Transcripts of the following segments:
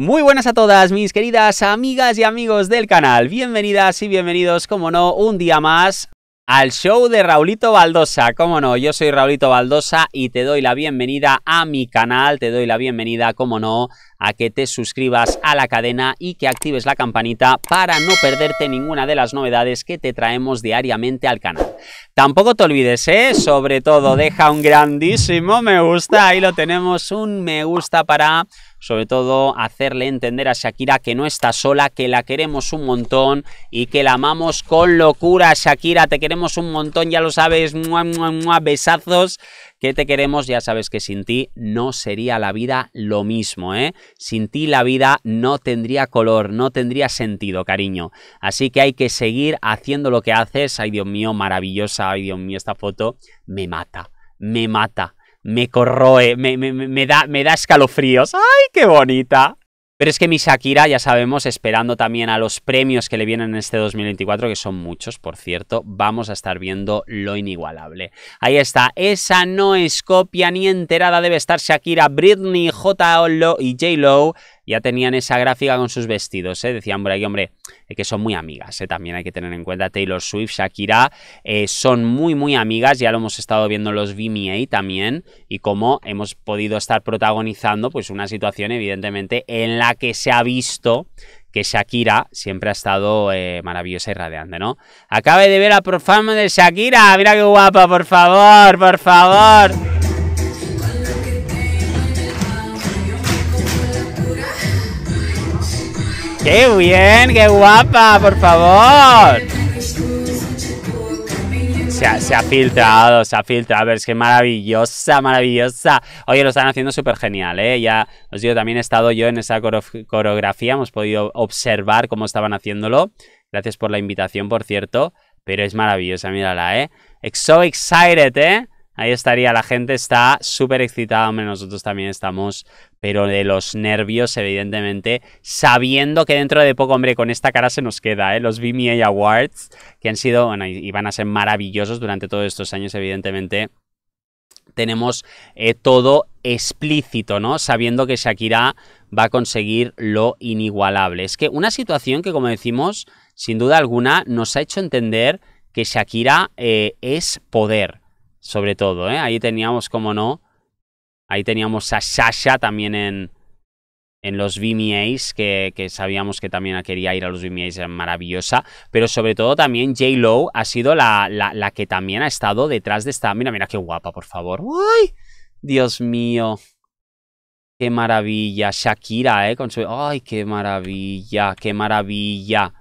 Muy buenas a todas mis queridas amigas y amigos del canal, bienvenidas y bienvenidos, como no, un día más al show de Raulito Baldosa. Como no, yo soy Raulito Baldosa y te doy la bienvenida a mi canal, te doy la bienvenida, como no, a que te suscribas a la cadena y que actives la campanita para no perderte ninguna de las novedades que te traemos diariamente al canal. Tampoco te olvides, ¿eh? Sobre todo, deja un grandísimo me gusta, ahí lo tenemos, un me gusta para sobre todo hacerle entender a Shakira que no está sola, que la queremos un montón y que la amamos con locura. Shakira, te queremos un montón, ya lo sabes, mua, besazos que te queremos, ya sabes que sin ti no sería la vida lo mismo, ¿eh? Sin ti la vida no tendría color, no tendría sentido, cariño. Así que hay que seguir haciendo lo que haces. Ay, Dios mío, maravillosa, ay, Dios mío, esta foto me mata, me mata me corroe, me, da, me da escalofríos. ¡Ay, qué bonita! Pero es que mi Shakira, ya sabemos, esperando también a los premios que le vienen en este 2024, que son muchos, por cierto, vamos a estar viendo lo inigualable. Ahí está, esa no es copia ni enterada, debe estar Shakira, Britney, J. y J. Lo ya tenían esa gráfica con sus vestidos, ¿eh? Decían por ahí, hombre, que son muy amigas, ¿eh? También hay que tener en cuenta Taylor Swift, Shakira, eh, son muy, muy amigas, ya lo hemos estado viendo en los VMA también, y cómo hemos podido estar protagonizando, pues, una situación, evidentemente, en la que se ha visto que Shakira siempre ha estado eh, maravillosa y radiante, ¿no? Acabe de ver la Profano de Shakira, mira qué guapa, por favor, por favor. ¡Qué bien! ¡Qué guapa! ¡Por favor! Se ha, filtrado, se ha filtrado. A ver, es que maravillosa, maravillosa. Oye, lo están haciendo súper genial, ¿eh? Ya os digo, también he estado yo en esa coreografía. Hemos podido observar cómo estaban haciéndolo. Gracias por la invitación, por cierto. Pero es maravillosa, mírala, ¿eh? so excited, ¿eh? Ahí estaría, la gente está súper excitada, hombre, nosotros también estamos, pero de los nervios, evidentemente, sabiendo que dentro de poco, hombre, con esta cara se nos queda, ¿eh? Los VMA Awards, que han sido, bueno, y van a ser maravillosos durante todos estos años, evidentemente tenemos eh, todo explícito, ¿no? Sabiendo que Shakira va a conseguir lo inigualable. Es que una situación que, como decimos, sin duda alguna, nos ha hecho entender que Shakira eh, es poder sobre todo, ¿eh? Ahí teníamos, como no, ahí teníamos a Sasha también en, en los VMAs, que, sabíamos que también quería ir a los VMAs, era maravillosa, pero sobre todo también J. low ha sido la, la, que también ha estado detrás de esta... Mira, mira qué guapa, por favor. ¡Ay! Dios mío. Qué maravilla. Shakira, ¿eh? Con su... ¡Ay, qué maravilla! ¡Qué maravilla!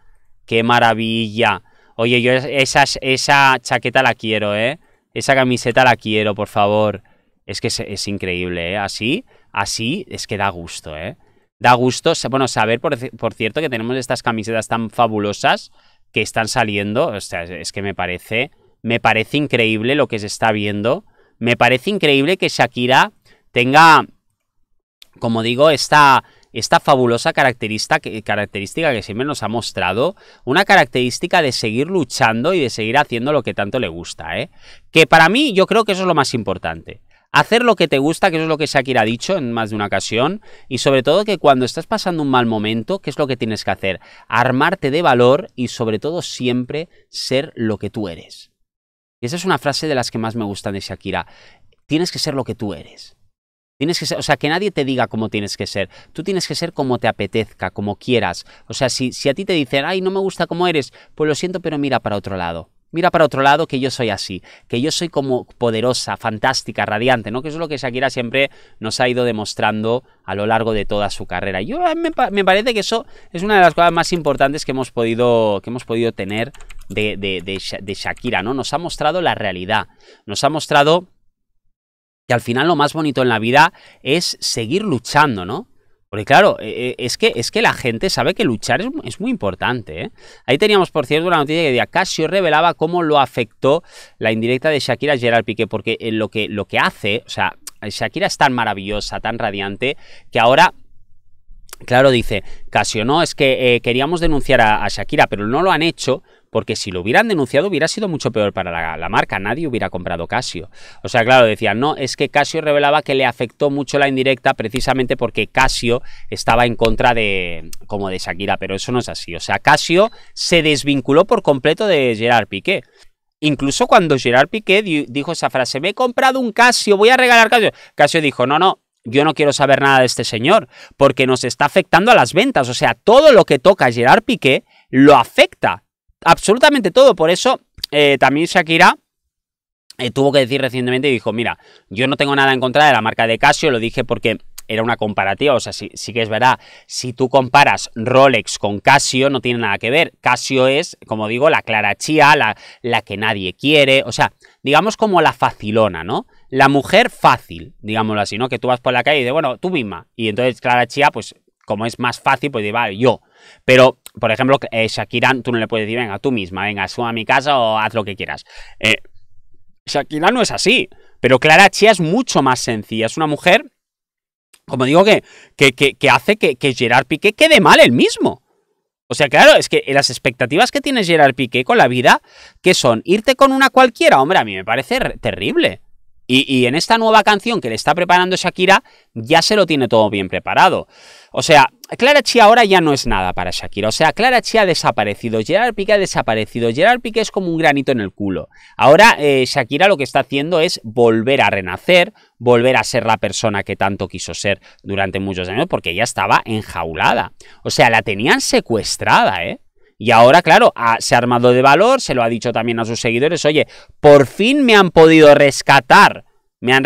¡Qué maravilla! Oye, yo esa, esa chaqueta la quiero, ¿eh? Esa camiseta la quiero, por favor. Es que es, increíble, ¿eh? Así, así es que da gusto, ¿eh? Da gusto, bueno, saber, por, por cierto, que tenemos estas camisetas tan fabulosas que están saliendo. O sea, es que me parece, me parece increíble lo que se está viendo. Me parece increíble que Shakira tenga, como digo, esta, esta fabulosa característica que, característica que siempre nos ha mostrado, una característica de seguir luchando y de seguir haciendo lo que tanto le gusta, ¿eh? Que para mí yo creo que eso es lo más importante. Hacer lo que te gusta, que eso es lo que Shakira ha dicho en más de una ocasión, y sobre todo que cuando estás pasando un mal momento, ¿qué es lo que tienes que hacer? Armarte de valor y sobre todo siempre ser lo que tú eres. esa es una frase de las que más me gustan de Shakira. Tienes que ser lo que tú eres. Tienes que ser, o sea, que nadie te diga cómo tienes que ser. Tú tienes que ser como te apetezca, como quieras. O sea, si, a ti te dicen, ay, no me gusta cómo eres, pues lo siento, pero mira para otro lado. Mira para otro lado que yo soy así, que yo soy como poderosa, fantástica, radiante, ¿no? Que eso es lo que Shakira siempre nos ha ido demostrando a lo largo de toda su carrera. Yo me, me parece que eso es una de las cosas más importantes que hemos podido, que hemos podido tener de, de Shakira, ¿no? Nos ha mostrado la realidad, nos ha mostrado que al final lo más bonito en la vida es seguir luchando, ¿no? Porque claro, e, e, es que, es que la gente sabe que luchar es, muy importante. ¿eh? Ahí teníamos, por cierto, una noticia que decía, Casio revelaba cómo lo afectó la indirecta de Shakira a Gerard Piqué, porque lo que, lo que hace, o sea, Shakira es tan maravillosa, tan radiante, que ahora Claro, dice Casio, no, es que eh, queríamos denunciar a, Shakira, pero no lo han hecho porque si lo hubieran denunciado hubiera sido mucho peor para la, marca, nadie hubiera comprado Casio. O sea, claro, decían, no, es que Casio revelaba que le afectó mucho la indirecta precisamente porque Casio estaba en contra de, como de Shakira, pero eso no es así. O sea, Casio se desvinculó por completo de Gerard Piqué. Incluso cuando Gerard Piqué dijo esa frase, me he comprado un Casio, voy a regalar Casio. Casio dijo, no, no, yo no quiero saber nada de este señor, porque nos está afectando a las ventas. O sea, todo lo que toca Gerard Piqué lo afecta. Absolutamente todo. Por eso, eh, también Shakira eh, tuvo que decir recientemente y dijo, mira, yo no tengo nada en contra de la marca de Casio, lo dije porque era una comparativa, o sea, sí, sí, que es verdad, si tú comparas Rolex con Casio, no tiene nada que ver. Casio es, como digo, la clara chía, la, la que nadie quiere, o sea, digamos como la facilona, ¿no? La mujer fácil, digámoslo así, ¿no? Que tú vas por la calle y dices, bueno, tú misma. Y entonces Clara Chía, pues como es más fácil, pues llevar yo. Pero, por ejemplo, eh, Shakira, tú no le puedes decir, venga, tú misma, venga, suma a mi casa o haz lo que quieras. Eh, Shakira no es así. Pero Clara Chía es mucho más sencilla. Es una mujer como digo, que, que, que, que hace que, que Gerard Piqué quede mal el mismo. O sea, claro, es que las expectativas que tiene Gerard Piqué con la vida, que son irte con una cualquiera, hombre, a mí me parece terrible. Y, en esta nueva canción que le está preparando Shakira, ya se lo tiene todo bien preparado. O sea, Clara Chi ahora ya no es nada para Shakira. O sea, Clara Chi ha desaparecido, Gerard Piqué ha desaparecido. Gerard Piqué es como un granito en el culo. Ahora eh, Shakira lo que está haciendo es volver a renacer, volver a ser la persona que tanto quiso ser durante muchos años, porque ella estaba enjaulada. O sea, la tenían secuestrada, ¿eh? Y ahora, claro, se ha armado de valor, se lo ha dicho también a sus seguidores, oye, por fin me han podido rescatar. Me han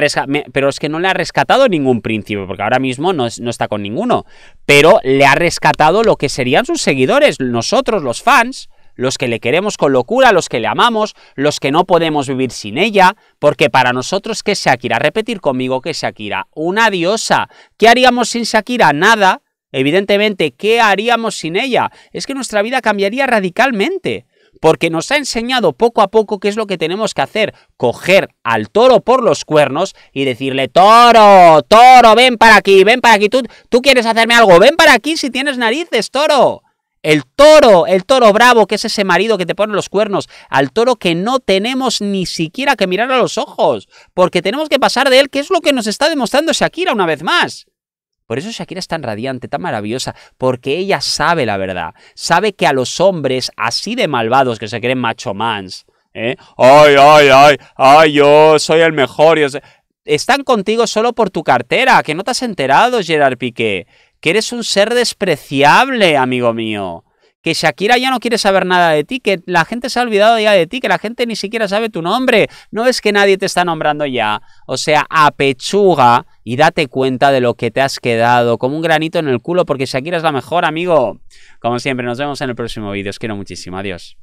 pero es que no le ha rescatado ningún príncipe, porque ahora mismo no, está con ninguno. Pero le ha rescatado lo que serían sus seguidores, nosotros, los fans, los que le queremos con locura, los que le amamos, los que no podemos vivir sin ella, porque para nosotros, que es Shakira? Repetir conmigo que Shakira, una diosa. ¿Qué haríamos sin Shakira? Nada. Evidentemente, ¿qué haríamos sin ella? Es que nuestra vida cambiaría radicalmente porque nos ha enseñado poco a poco qué es lo que tenemos que hacer, coger al toro por los cuernos y decirle, toro, toro, ven para aquí, ven para aquí, tú, tú quieres hacerme algo, ven para aquí si tienes narices, toro. El toro, el toro bravo, que es ese marido que te pone los cuernos, al toro que no tenemos ni siquiera que mirar a los ojos, porque tenemos que pasar de él, que es lo que nos está demostrando Shakira una vez más. Por eso Shakira es tan radiante, tan maravillosa, porque ella sabe la verdad. Sabe que a los hombres así de malvados que se creen macho mans, ¿eh? ay, ay, ay, ay, yo soy el mejor. Están contigo solo por tu cartera, que no te has enterado, Gerard Piqué, que eres un ser despreciable, amigo mío. Que Shakira ya no quiere saber nada de ti, que la gente se ha olvidado ya de ti, que la gente ni siquiera sabe tu nombre. No es que nadie te está nombrando ya. O sea, a pechuga y date cuenta de lo que te has quedado, como un granito en el culo, porque Shakira es la mejor, amigo. Como siempre, nos vemos en el próximo vídeo. Os quiero muchísimo. Adiós.